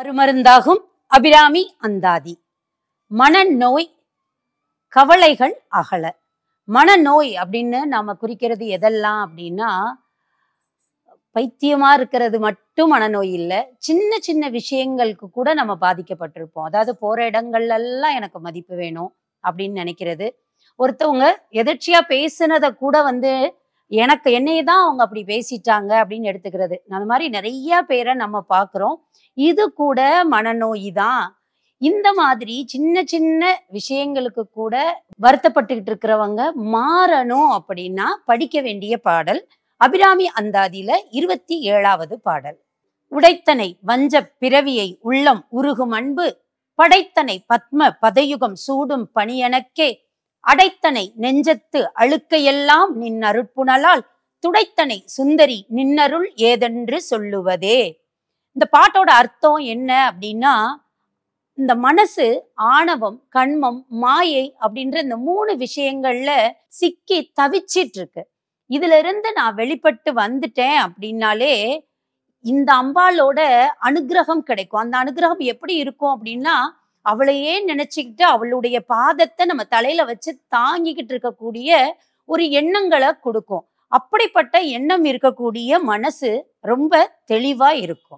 அருமருந்தாகும் அபிராமி அந்தாதி மனநோய் கவலைகள் அகல மனநோய் அப்படின்னு நாம குறிக்கிறது எதெல்லாம் அப்படின்னா பைத்தியமா இருக்கிறது மட்டும் மனநோய் இல்லை சின்ன சின்ன விஷயங்களுக்கு கூட நம்ம பாதிக்கப்பட்டிருப்போம் அதாவது போற இடங்கள்ல எல்லாம் எனக்கு மதிப்பு வேணும் அப்படின்னு நினைக்கிறது ஒருத்தவங்க எதிர்ச்சியா பேசுனதை கூட வந்து எனக்கு என்னையே தான் அவங்க அப்படி பேசிட்டாங்க அப்படின்னு எடுத்துக்கிறது அந்த மாதிரி நிறைய பேரை நம்ம பார்க்குறோம் இது கூட மனநோய் தான் இந்த மாதிரி சின்ன சின்ன விஷயங்களுக்கு கூட வருத்தப்பட்டுக்கிட்டு இருக்கிறவங்க மாறணும் அப்படின்னா படிக்க வேண்டிய பாடல் அபிராமி அந்தாதியில இருபத்தி ஏழாவது பாடல் உடைத்தனை வஞ்ச பிறவியை உள்ளம் உருகும் அன்பு படைத்தனை பத்ம பதயுகம் சூடும் பணியனக்கே அடைத்தனை நெஞ்சத்து அழுக்கையெல்லாம் நின் அருட்புணலால் துடைத்தனை சுந்தரி நின்னருள் ஏதென்று சொல்லுவதே இந்த பாட்டோட அர்த்தம் என்ன அப்படின்னா இந்த மனசு ஆணவம் கண்மம் மாயை அப்படின்ற இந்த மூணு விஷயங்கள்ல சிக்கி தவிச்சிட்டு இருக்கு இதுல இருந்து நான் வெளிப்பட்டு வந்துட்டேன் அப்படின்னாலே இந்த அம்பாலோட அனுகிரகம் கிடைக்கும் அந்த அனுகிரகம் எப்படி இருக்கும் அப்படின்னா அவளையே நினைச்சுக்கிட்டு அவளுடைய பாதத்தை நம்ம தலையில வச்சு தாங்கிக்கிட்டு இருக்கக்கூடிய ஒரு எண்ணங்களை கொடுக்கும் அப்படிப்பட்ட எண்ணம் இருக்கக்கூடிய மனசு ரொம்ப தெளிவா இருக்கும்